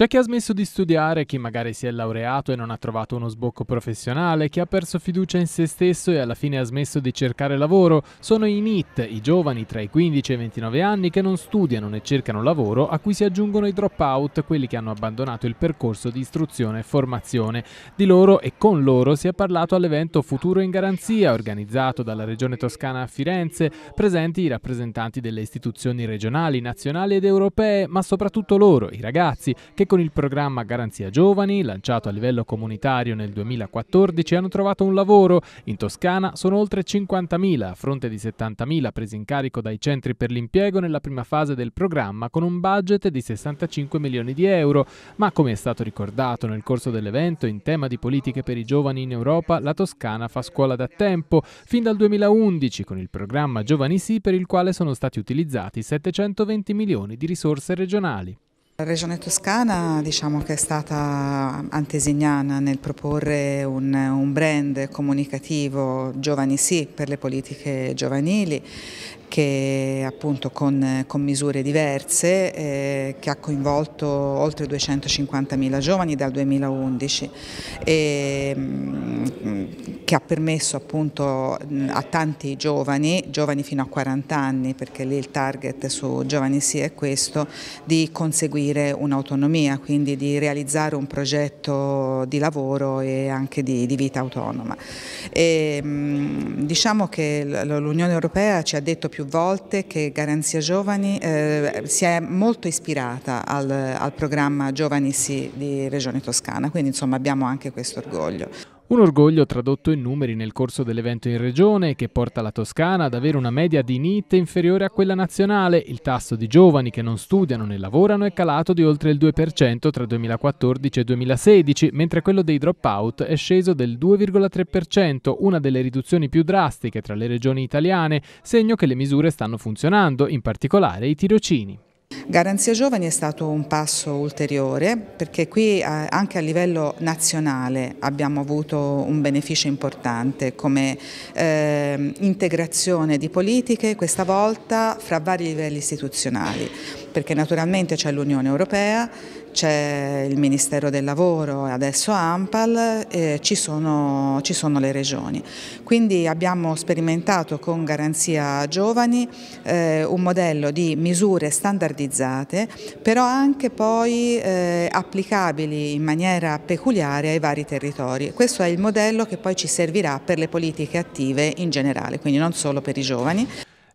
C'è chi ha smesso di studiare, chi magari si è laureato e non ha trovato uno sbocco professionale, chi ha perso fiducia in se stesso e alla fine ha smesso di cercare lavoro. Sono i NIT, i giovani tra i 15 e i 29 anni che non studiano né cercano lavoro, a cui si aggiungono i dropout, quelli che hanno abbandonato il percorso di istruzione e formazione. Di loro e con loro si è parlato all'evento Futuro in Garanzia, organizzato dalla Regione Toscana a Firenze, presenti i rappresentanti delle istituzioni regionali, nazionali ed europee, ma soprattutto loro, i ragazzi, che con il programma Garanzia Giovani, lanciato a livello comunitario nel 2014, hanno trovato un lavoro. In Toscana sono oltre 50.000, a fronte di 70.000 presi in carico dai centri per l'impiego nella prima fase del programma, con un budget di 65 milioni di euro. Ma come è stato ricordato nel corso dell'evento, in tema di politiche per i giovani in Europa, la Toscana fa scuola da tempo, fin dal 2011, con il programma Giovani Sì, per il quale sono stati utilizzati 720 milioni di risorse regionali. La Regione Toscana diciamo che è stata antesignana nel proporre un, un brand comunicativo giovani sì per le politiche giovanili che appunto con, con misure diverse eh, che ha coinvolto oltre 250.000 giovani dal 2011 e, mh, mm, che ha permesso appunto a tanti giovani, giovani fino a 40 anni, perché lì il target su giovani sì è questo, di conseguire un'autonomia, quindi di realizzare un progetto di lavoro e anche di, di vita autonoma. E, diciamo che l'Unione Europea ci ha detto più volte che Garanzia Giovani eh, si è molto ispirata al, al programma Giovani sì di Regione Toscana, quindi insomma abbiamo anche questo orgoglio. Un orgoglio tradotto in numeri nel corso dell'evento in regione che porta la Toscana ad avere una media di NIT inferiore a quella nazionale. Il tasso di giovani che non studiano né lavorano è calato di oltre il 2% tra 2014 e 2016, mentre quello dei dropout è sceso del 2,3%, una delle riduzioni più drastiche tra le regioni italiane, segno che le misure stanno funzionando, in particolare i tirocini. Garanzia Giovani è stato un passo ulteriore perché qui eh, anche a livello nazionale abbiamo avuto un beneficio importante come eh, integrazione di politiche, questa volta fra vari livelli istituzionali, perché naturalmente c'è l'Unione Europea, c'è il Ministero del Lavoro e adesso AMPAL, e ci, sono, ci, sono, le regioni. Quindi abbiamo sperimentato con Garanzia Giovani eh, un modello di misure standardizzate, però anche poi eh, applicabili in maniera peculiare ai vari territori. Questo è il modello che poi ci servirà per le politiche attive in generale, quindi non solo per i giovani.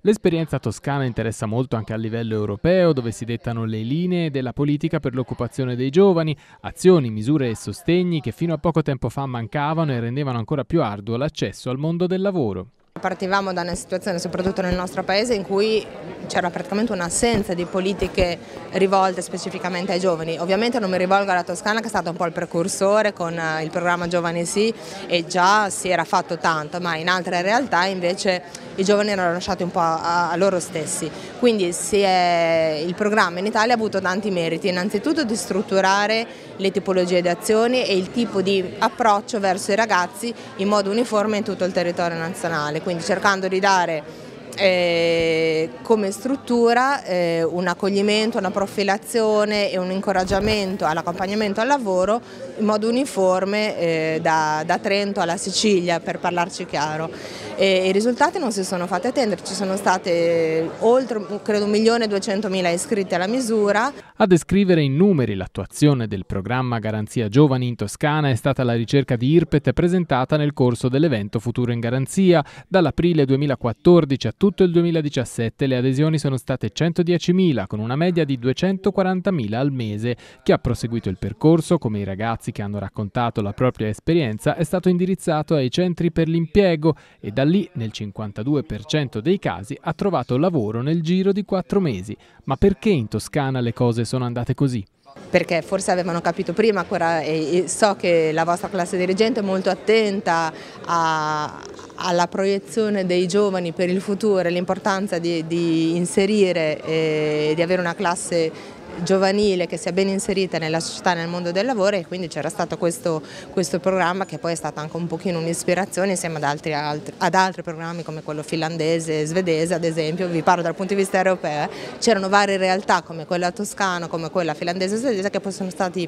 L'esperienza toscana interessa molto anche a livello europeo, dove si dettano le linee della politica per l'occupazione dei giovani, azioni, misure e sostegni che fino a poco tempo fa mancavano e rendevano ancora più arduo l'accesso al mondo del lavoro. Partivamo da una situazione, soprattutto nel nostro paese, in cui c'era praticamente un'assenza di politiche rivolte specificamente ai giovani. Ovviamente non mi rivolgo alla Toscana che è stato un po' il precursore con eh, il programma Giovani Sì e già si era fatto tanto, ma in altre realtà invece i giovani erano lasciati un po' a, loro stessi. Quindi è, il programma in Italia ha avuto tanti meriti, innanzitutto di strutturare le tipologie di azioni e il tipo di approccio verso i ragazzi in modo uniforme in tutto il territorio nazionale quindi cercando di dare eh, come struttura eh, un accoglimento, una profilazione e un incoraggiamento all'accompagnamento al lavoro in modo uniforme eh, da, da, Trento alla Sicilia per parlarci chiaro. E, I risultati non si sono fatti attendere, ci sono state oltre 1.200.000 iscritti alla misura. A descrivere in numeri l'attuazione del programma Garanzia Giovani in Toscana è stata la ricerca di IRPET presentata nel corso dell'evento Futuro in Garanzia dall'aprile 2014 a tutti tutto il 2017 le adesioni sono state 110.000 con una media di 240.000 al mese. Chi ha proseguito il percorso, come i ragazzi che hanno raccontato la propria esperienza, è stato indirizzato ai centri per l'impiego e da lì nel 52% dei casi ha trovato lavoro nel giro di quattro mesi. Ma perché in Toscana le cose sono andate così? perché forse avevano capito prima, so che la vostra classe dirigente è molto attenta a, alla proiezione dei giovani per il futuro, l'importanza di, di, inserire e eh, di avere una classe giovanile che sia ben inserita nella società, nel mondo del lavoro e quindi c'era stato questo, questo, programma che poi è stato anche un pochino un'ispirazione insieme ad altri, ad altri, programmi come quello finlandese e svedese ad esempio, vi parlo dal punto di vista europeo, eh. c'erano varie realtà come quella toscana, come quella finlandese e svedese che poi sono stati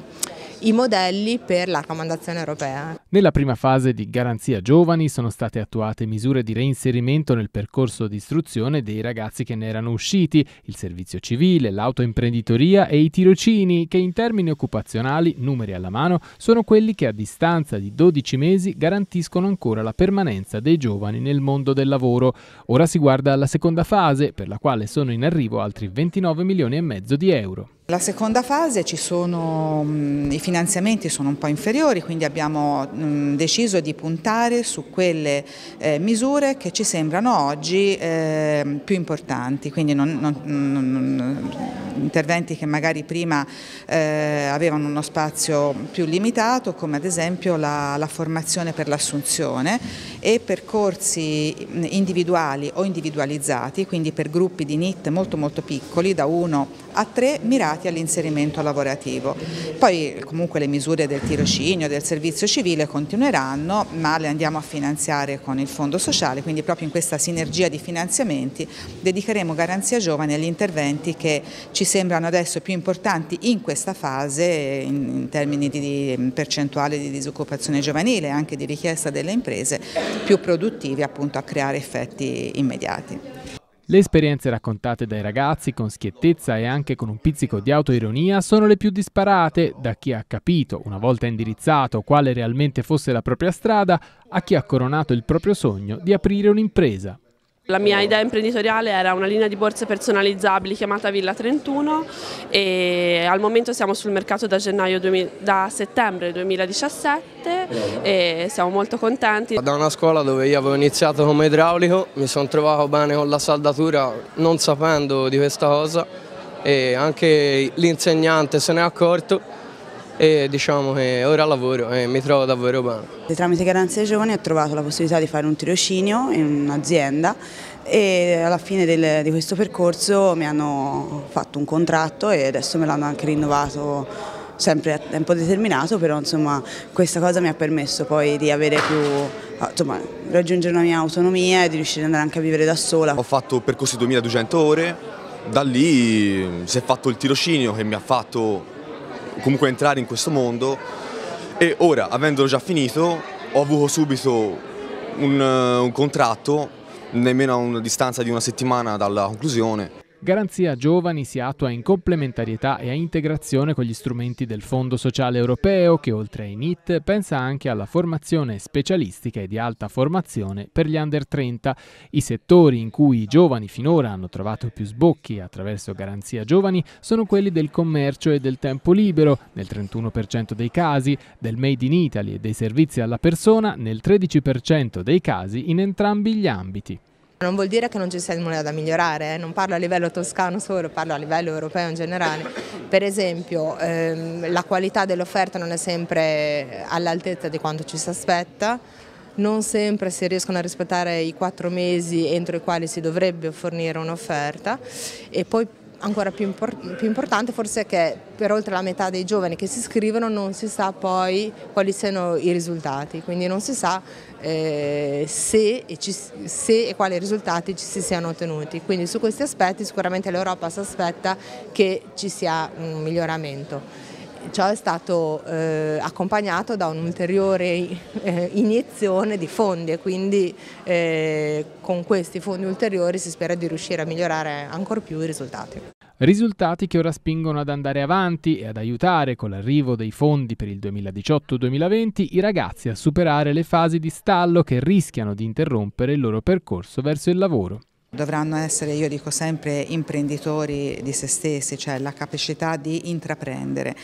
i modelli per la raccomandazione europea. Nella prima fase di Garanzia Giovani sono state attuate misure di reinserimento nel percorso di istruzione dei ragazzi che ne erano usciti, il servizio civile, l'autoimprenditoria e i tirocini che in termini occupazionali, numeri alla mano, sono quelli che a distanza di 12 mesi garantiscono ancora la permanenza dei giovani nel mondo del lavoro. Ora si guarda alla seconda fase, per la quale sono in arrivo altri 29 milioni e mezzo di euro. La seconda fase sono, mm, i finanziamenti sono un po' inferiori, quindi abbiamo mm, deciso di puntare su quelle eh, misure che ci sembrano oggi ehm, più importanti, quindi non, non, non, interventi che magari prima eh, avevano uno spazio più limitato, come ad esempio la, la formazione per l'assunzione e percorsi mm, individuali o individualizzati, quindi per gruppi di NIT molto molto piccoli, da 1 a tre mirati all'inserimento lavorativo. Poi comunque le misure del tirocinio, del servizio civile continueranno, ma le andiamo a finanziare con il fondo sociale, quindi proprio in questa sinergia di finanziamenti dedicheremo garanzia giovani agli interventi che ci sembrano adesso più importanti in questa fase in, termini di percentuale di disoccupazione giovanile e anche di richiesta delle imprese più produttivi appunto a creare effetti immediati. Le esperienze raccontate dai ragazzi con schiettezza e anche con un pizzico di autoironia sono le più disparate, da chi ha capito, una volta indirizzato, quale realmente fosse la propria strada, a chi ha coronato il proprio sogno di aprire un'impresa. La mia eh. idea imprenditoriale era una linea di borse personalizzabili chiamata Villa 31 e al momento siamo sul mercato da, gennaio, da settembre 2017 e siamo molto contenti. Da una scuola dove io avevo iniziato come idraulico mi sono trovato bene con la saldatura non sapendo di questa cosa e anche l'insegnante se n'è accorto e diciamo che ora lavoro e mi trovo davvero bene. Tramite Garanzia Giovani ho trovato la possibilità di fare un tirocinio in un'azienda e alla fine del, di questo percorso mi hanno fatto un contratto e adesso me l'hanno anche rinnovato sempre a tempo determinato, però insomma questa cosa mi ha permesso poi di avere più ah, insomma, raggiungere la mia autonomia e di riuscire ad andare anche a vivere da sola. Ho fatto percorsi 2200 ore, da lì si è fatto il tirocinio che mi ha fatto comunque entrare in questo mondo e ora, avendolo già finito, ho avuto subito un, eh, un contratto nemmeno a una distanza di una settimana dalla conclusione. Garanzia Giovani si attua in complementarietà e a integrazione con gli strumenti del Fondo Sociale Europeo che oltre ai NIT pensa anche alla formazione specialistica e di alta formazione per gli under 30. I settori in cui i giovani finora hanno trovato più sbocchi attraverso Garanzia Giovani sono quelli del commercio e del tempo libero nel 31% dei casi, del Made in Italy e dei servizi alla persona nel 13% dei casi in entrambi gli ambiti. Non vuol dire che non ci sia nulla da migliorare, eh? non parlo a livello toscano solo, parlo a livello europeo in generale. Per esempio ehm, la qualità dell'offerta non è sempre all'altezza di quanto ci si aspetta, non sempre si riescono a rispettare i quattro mesi entro i quali si dovrebbe fornire un'offerta e poi ancora più, import più, importante forse è che per oltre la metà dei giovani che si iscrivono non si sa poi quali siano i risultati, quindi non si sa eh, se, e ci, se, e quali risultati ci si siano ottenuti. Quindi su questi aspetti sicuramente l'Europa si aspetta che ci sia un miglioramento ciò è stato eh, accompagnato da un'ulteriore eh, iniezione di fondi e quindi eh, con questi fondi ulteriori si spera di riuscire a migliorare ancora più i risultati. Risultati che ora spingono ad andare avanti e ad aiutare con l'arrivo dei fondi per il 2018-2020 i ragazzi a superare le fasi di stallo che rischiano di interrompere il loro percorso verso il lavoro. Dovranno essere, io dico sempre, imprenditori di se stessi, cioè la capacità di intraprendere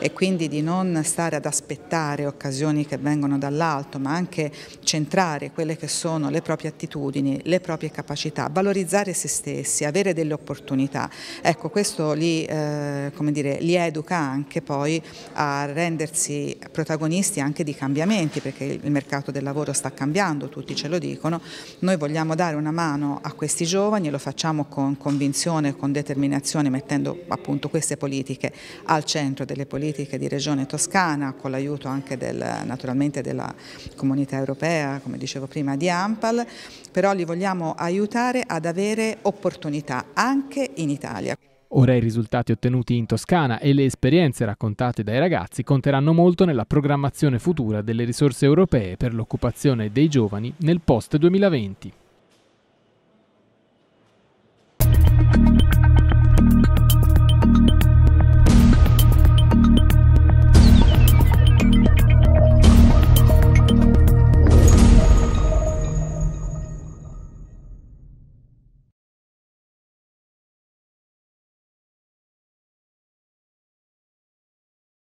e quindi di non stare ad aspettare occasioni che vengono dall'alto, ma anche centrare quelle che sono le proprie attitudini, le proprie capacità, valorizzare se stessi, avere delle opportunità. Ecco, questo li, eh, dire, li educa anche poi a rendersi protagonisti anche di cambiamenti, perché il mercato del lavoro sta cambiando, tutti ce lo dicono. Noi vogliamo dare una mano a questi questi giovani, lo facciamo con convinzione, con determinazione, mettendo appunto queste politiche al centro delle politiche di Regione Toscana, con l'aiuto anche del, naturalmente della comunità europea, come dicevo prima, di Ampal, però li vogliamo aiutare ad avere opportunità anche in Italia. Ora i risultati ottenuti in Toscana e le esperienze raccontate dai ragazzi conteranno molto nella programmazione futura delle risorse europee per l'occupazione dei giovani nel post 2020.